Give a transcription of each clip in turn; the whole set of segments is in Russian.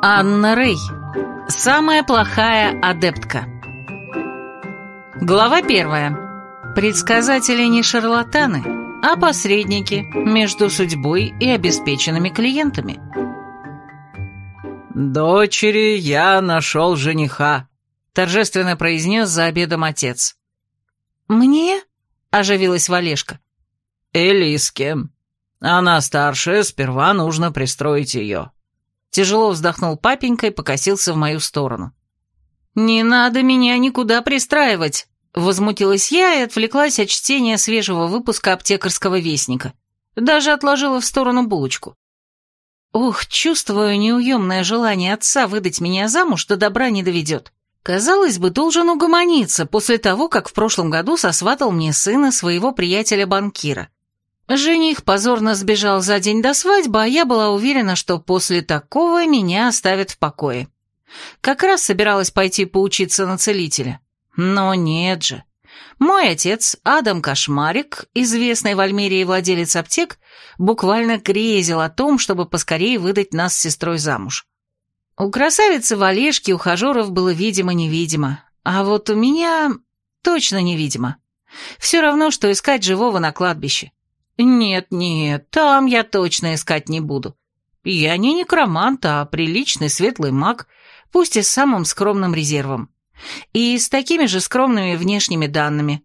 Анна Рэй. Самая плохая адептка. Глава первая. Предсказатели не шарлатаны, а посредники между судьбой и обеспеченными клиентами. «Дочери, я нашел жениха», — торжественно произнес за обедом отец. «Мне?» — оживилась Валешка. кем? Она старшая, сперва нужно пристроить ее». Тяжело вздохнул папенька и покосился в мою сторону. «Не надо меня никуда пристраивать!» Возмутилась я и отвлеклась от чтения свежего выпуска аптекарского вестника. Даже отложила в сторону булочку. Ух, чувствую неуемное желание отца выдать меня замуж, до добра не доведет. Казалось бы, должен угомониться после того, как в прошлом году сосватал мне сына своего приятеля-банкира. Жених позорно сбежал за день до свадьбы, а я была уверена, что после такого меня оставят в покое. Как раз собиралась пойти поучиться на целителя. Но нет же. Мой отец, Адам Кошмарик, известный в Альмерии владелец аптек, буквально грезил о том, чтобы поскорее выдать нас с сестрой замуж. У красавицы Валешки ухажеров было видимо-невидимо, а вот у меня точно невидимо. Все равно, что искать живого на кладбище. Нет-нет, там я точно искать не буду. Я не некромант, а приличный светлый маг, пусть и с самым скромным резервом. И с такими же скромными внешними данными.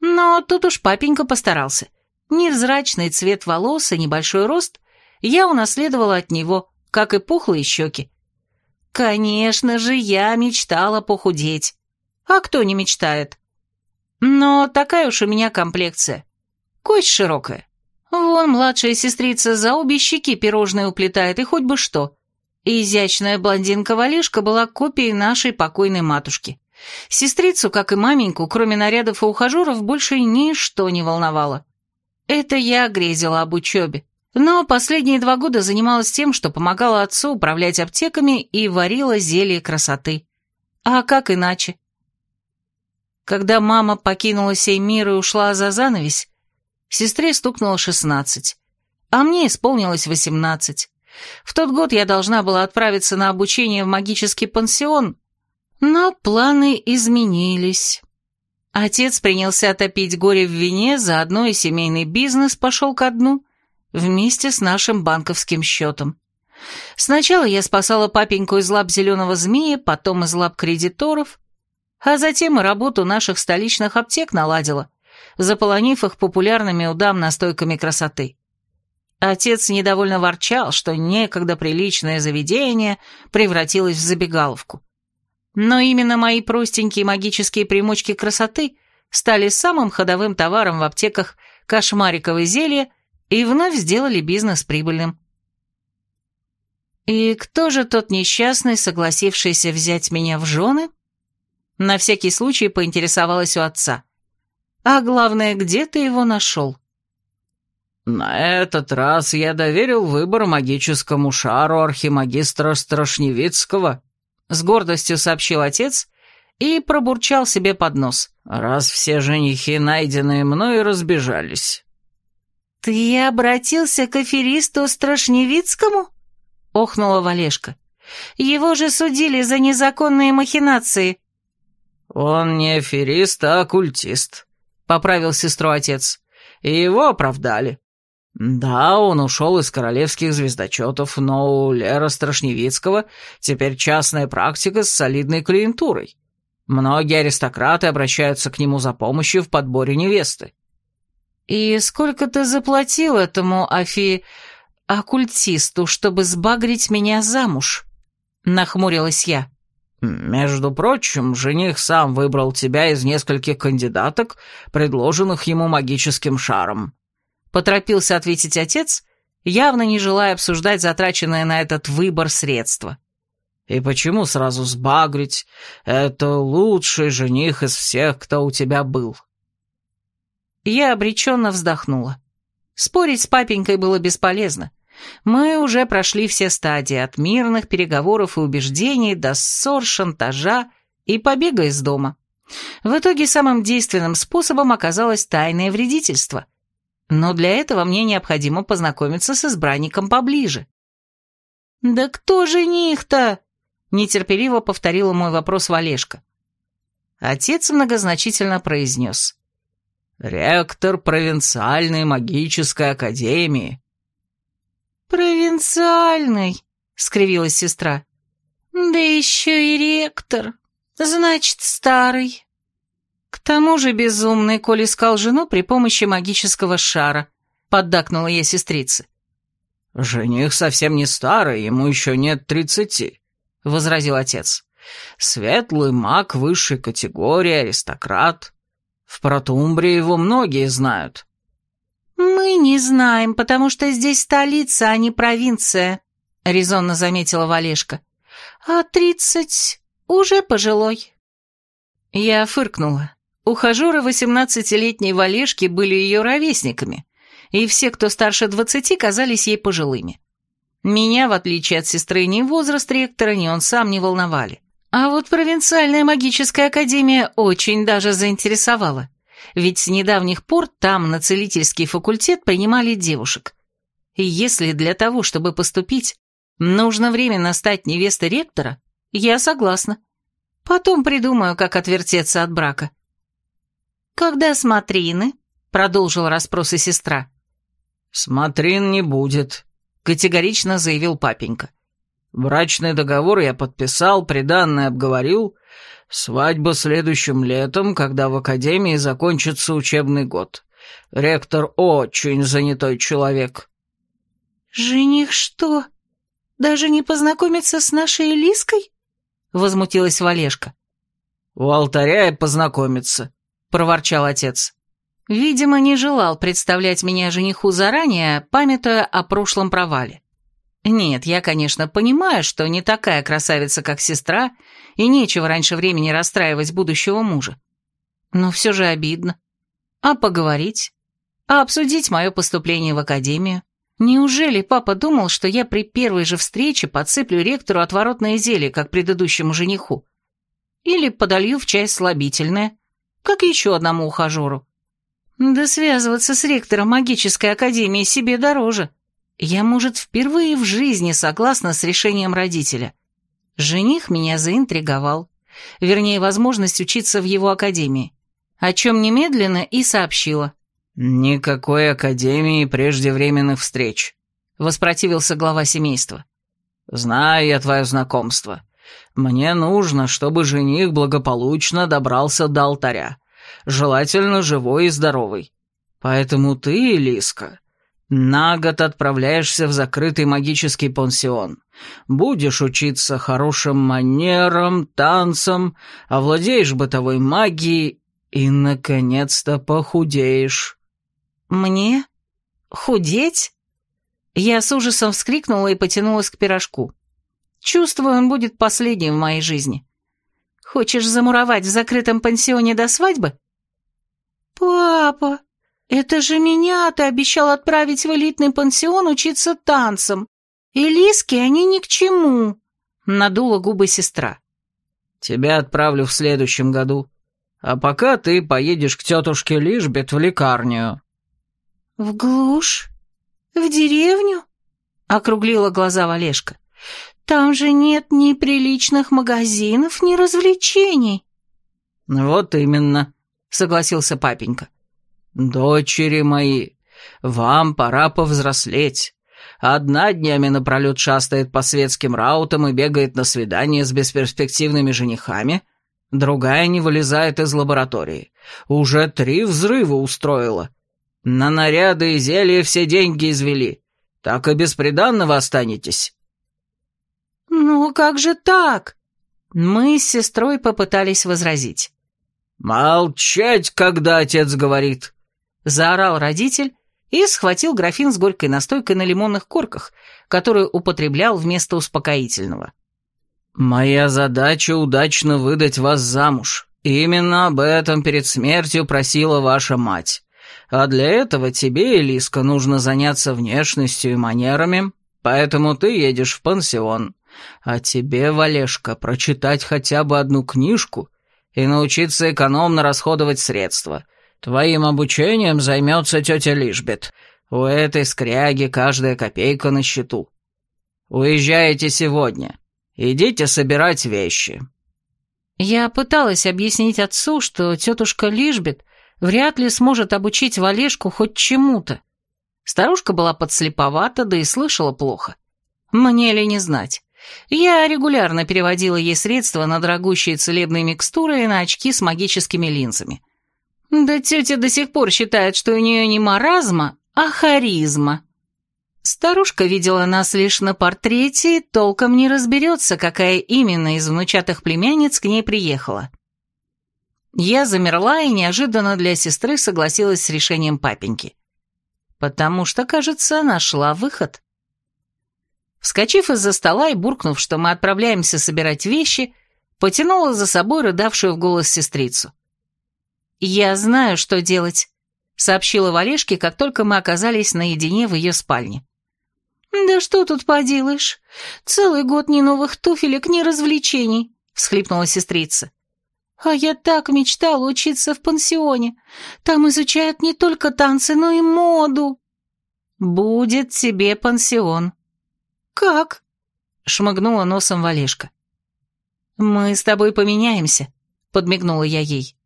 Но тут уж папенька постарался. Невзрачный цвет волос и небольшой рост я унаследовала от него, как и пухлые щеки. Конечно же, я мечтала похудеть. А кто не мечтает? Но такая уж у меня комплекция. Кость широкая. Вон младшая сестрица за обе щеки пирожные уплетает, и хоть бы что. Изящная блондинка-валишка была копией нашей покойной матушки. Сестрицу, как и маменьку, кроме нарядов и ухажеров, больше ничто не волновало. Это я грезила об учебе. Но последние два года занималась тем, что помогала отцу управлять аптеками и варила зелье красоты. А как иначе? Когда мама покинула сей мир и ушла за занавесь, сестре стукнуло шестнадцать, а мне исполнилось восемнадцать. В тот год я должна была отправиться на обучение в магический пансион, но планы изменились. Отец принялся отопить горе в вине, заодно и семейный бизнес пошел ко дну – вместе с нашим банковским счетом. Сначала я спасала папеньку из лап зеленого змея, потом из лап кредиторов, а затем и работу наших столичных аптек наладила, заполонив их популярными у дам настойками красоты. Отец недовольно ворчал, что некогда приличное заведение превратилось в забегаловку. Но именно мои простенькие магические примочки красоты стали самым ходовым товаром в аптеках кошмариковой зелья и вновь сделали бизнес прибыльным. «И кто же тот несчастный, согласившийся взять меня в жены?» На всякий случай поинтересовалась у отца. «А главное, где ты его нашел?» «На этот раз я доверил выбор магическому шару архимагистра Страшневицкого», с гордостью сообщил отец и пробурчал себе под нос. «Раз все женихи, найденные мною, разбежались». «Ты обратился к аферисту Страшневицкому?» — охнула Валешка. «Его же судили за незаконные махинации». «Он не аферист, а оккультист», — поправил сестру отец. «И его оправдали». «Да, он ушел из королевских звездочетов, но у Лера Страшневицкого теперь частная практика с солидной клиентурой. Многие аристократы обращаются к нему за помощью в подборе невесты. «И сколько ты заплатил этому афи... оккультисту, чтобы сбагрить меня замуж?» — нахмурилась я. «Между прочим, жених сам выбрал тебя из нескольких кандидаток, предложенных ему магическим шаром», — поторопился ответить отец, явно не желая обсуждать затраченное на этот выбор средства. «И почему сразу сбагрить? Это лучший жених из всех, кто у тебя был» я обреченно вздохнула. Спорить с папенькой было бесполезно. Мы уже прошли все стадии, от мирных переговоров и убеждений до ссор, шантажа и побега из дома. В итоге самым действенным способом оказалось тайное вредительство. Но для этого мне необходимо познакомиться с избранником поближе. «Да кто же них-то?» — нетерпеливо повторила мой вопрос Валешка. Отец многозначительно произнес. Ректор провинциальной магической академии». «Провинциальной», — скривилась сестра. «Да еще и ректор. Значит, старый». «К тому же безумный, коль искал жену при помощи магического шара», — поддакнула я сестрице. «Жених совсем не старый, ему еще нет тридцати», — возразил отец. «Светлый маг высшей категории, аристократ. В Протумбре его многие знают». «Мы не знаем, потому что здесь столица, а не провинция», — резонно заметила Валешка. «А тридцать уже пожилой». Я фыркнула. Ухажеры восемнадцатилетней Валешки были ее ровесниками, и все, кто старше двадцати, казались ей пожилыми. Меня, в отличие от сестры, ни возраст ректора, ни он сам не волновали. А вот провинциальная магическая академия очень даже заинтересовала. Ведь с недавних пор там на целительский факультет принимали девушек. И если для того, чтобы поступить, нужно временно стать невестой ректора, я согласна. Потом придумаю, как отвертеться от брака. «Когда смотрины?» — Продолжил расспросы сестра. «Смотрин не будет», — категорично заявил папенька. Брачный договор я подписал, приданное обговорил. Свадьба следующим летом, когда в академии закончится учебный год. Ректор очень занятой человек». «Жених что, даже не познакомиться с нашей Лиской?» — возмутилась Валешка. «У алтаря и познакомиться», — проворчал отец. Видимо, не желал представлять меня жениху заранее, памятуя о прошлом провале. Нет, я, конечно, понимаю, что не такая красавица, как сестра, и нечего раньше времени расстраивать будущего мужа. Но все же обидно. А поговорить? А обсудить мое поступление в академию? Неужели папа думал, что я при первой же встрече подсыплю ректору отворотное зелье, как предыдущему жениху? Или подолью в чай слабительное, как еще одному ухажеру? Да связываться с ректором магической академии себе дороже. — я, может, впервые в жизни согласна с решением родителя. Жених меня заинтриговал. Вернее, возможность учиться в его академии. О чем немедленно и сообщила. «Никакой академии преждевременных встреч», — воспротивился глава семейства. «Знаю я твое знакомство. Мне нужно, чтобы жених благополучно добрался до алтаря. Желательно живой и здоровый. Поэтому ты, Лиска, на год отправляешься в закрытый магический пансион. Будешь учиться хорошим манерам, танцам, овладеешь бытовой магией и, наконец-то, похудеешь». «Мне? Худеть?» Я с ужасом вскрикнула и потянулась к пирожку. «Чувствую, он будет последним в моей жизни. Хочешь замуровать в закрытом пансионе до свадьбы?» «Папа!» «Это же меня ты обещал отправить в элитный пансион учиться танцам. И лиски они ни к чему», — надула губы сестра. «Тебя отправлю в следующем году. А пока ты поедешь к тетушке Лишбет в лекарню». «В глушь? В деревню?» — округлила глаза Валешка. «Там же нет ни приличных магазинов, ни развлечений». «Вот именно», — согласился папенька. «Дочери мои, вам пора повзрослеть. Одна днями напролет шастает по светским раутам и бегает на свидания с бесперспективными женихами, другая не вылезает из лаборатории. Уже три взрыва устроила. На наряды и зелья все деньги извели. Так и бесприданного останетесь». «Ну как же так?» Мы с сестрой попытались возразить. «Молчать, когда отец говорит», — заорал родитель и схватил графин с горькой настойкой на лимонных корках, которую употреблял вместо успокоительного. «Моя задача — удачно выдать вас замуж. Именно об этом перед смертью просила ваша мать. А для этого тебе, Элиска, нужно заняться внешностью и манерами, поэтому ты едешь в пансион. А тебе, Валешка, прочитать хотя бы одну книжку и научиться экономно расходовать средства — Твоим обучением займется тетя Лишбет. У этой скряги каждая копейка на счету. Уезжаете сегодня. Идите собирать вещи». Я пыталась объяснить отцу, что тетушка Лишбет вряд ли сможет обучить Валешку хоть чему-то. Старушка была подслеповата, да и слышала плохо. Мне ли не знать. Я регулярно переводила ей средства на дорогущие целебные микстуры и на очки с магическими линзами. Да тетя до сих пор считает, что у нее не маразма, а харизма. Старушка видела нас лишь на портрете и толком не разберется, какая именно из внучатых племянниц к ней приехала. Я замерла и неожиданно для сестры согласилась с решением папеньки. Потому что, кажется, нашла выход. Вскочив из-за стола и буркнув, что мы отправляемся собирать вещи, потянула за собой рыдавшую в голос сестрицу. «Я знаю, что делать», — сообщила Валешке, как только мы оказались наедине в ее спальне. «Да что тут поделаешь? Целый год ни новых туфелек, ни развлечений», — всхлипнула сестрица. «А я так мечтала учиться в пансионе. Там изучают не только танцы, но и моду». «Будет тебе пансион». «Как?» — шмыгнула носом Валешка. «Мы с тобой поменяемся», — подмигнула я ей.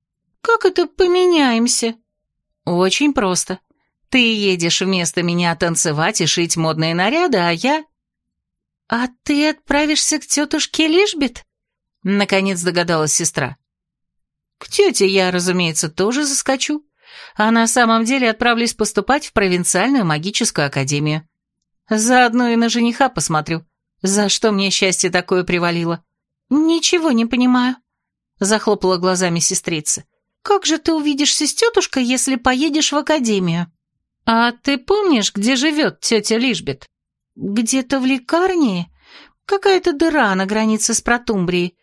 «Как это поменяемся?» «Очень просто. Ты едешь вместо меня танцевать и шить модные наряды, а я...» «А ты отправишься к тетушке Лишбет?» — наконец догадалась сестра. «К тете я, разумеется, тоже заскочу, а на самом деле отправлюсь поступать в провинциальную магическую академию. Заодно и на жениха посмотрю, за что мне счастье такое привалило. Ничего не понимаю», — захлопала глазами сестрица. «Как же ты увидишься с тетушкой, если поедешь в академию?» «А ты помнишь, где живет тетя Лишбет?» «Где-то в лекарне? Какая-то дыра на границе с Протумбрией.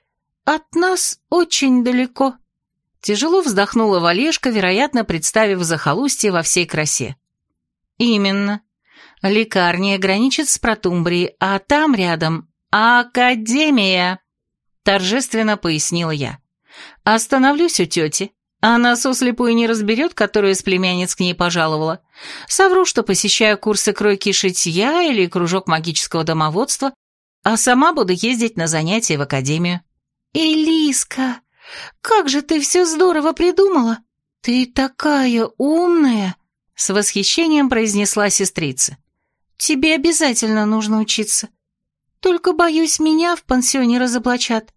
От нас очень далеко». Тяжело вздохнула Валешка, вероятно, представив захолустье во всей красе. «Именно. Лекарня граничит с Протумбрией, а там рядом Академия!» Торжественно пояснила я. «Остановлюсь у тети, она и не разберет, которая из племянниц к ней пожаловала. Совру, что посещаю курсы кройки и шитья или кружок магического домоводства, а сама буду ездить на занятия в академию. «Элиска, как же ты все здорово придумала! Ты такая умная!» С восхищением произнесла сестрица. «Тебе обязательно нужно учиться. Только, боюсь, меня в пансионе разоблачат,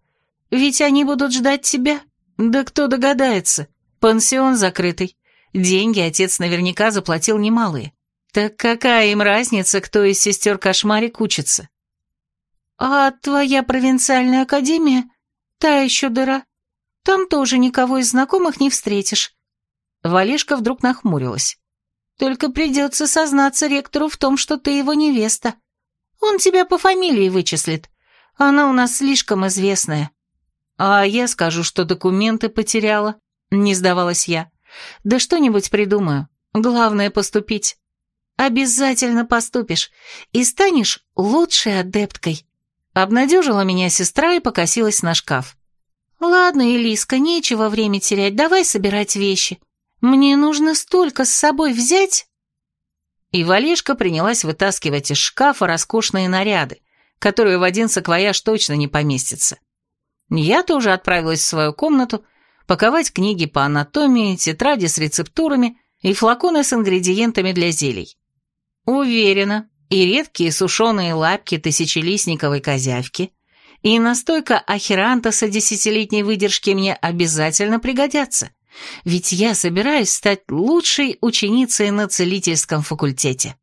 ведь они будут ждать тебя». «Да кто догадается?» Пансион закрытый. Деньги отец наверняка заплатил немалые. Так какая им разница, кто из сестер кошмарик учится? А твоя провинциальная академия? Та еще дыра. Там тоже никого из знакомых не встретишь. Валешка вдруг нахмурилась. Только придется сознаться ректору в том, что ты его невеста. Он тебя по фамилии вычислит. Она у нас слишком известная. А я скажу, что документы потеряла. Не сдавалась я. Да что-нибудь придумаю. Главное поступить. Обязательно поступишь и станешь лучшей адепткой. Обнадежила меня сестра и покосилась на шкаф. Ладно, Элиска, нечего время терять, давай собирать вещи. Мне нужно столько с собой взять. И Валешка принялась вытаскивать из шкафа роскошные наряды, которые в один саквояж точно не поместятся. Я тоже отправилась в свою комнату паковать книги по анатомии, тетради с рецептурами и флаконы с ингредиентами для зелий. Уверена, и редкие сушеные лапки тысячелистниковой козявки, и настойка ахерантаса десятилетней выдержки мне обязательно пригодятся, ведь я собираюсь стать лучшей ученицей на целительском факультете.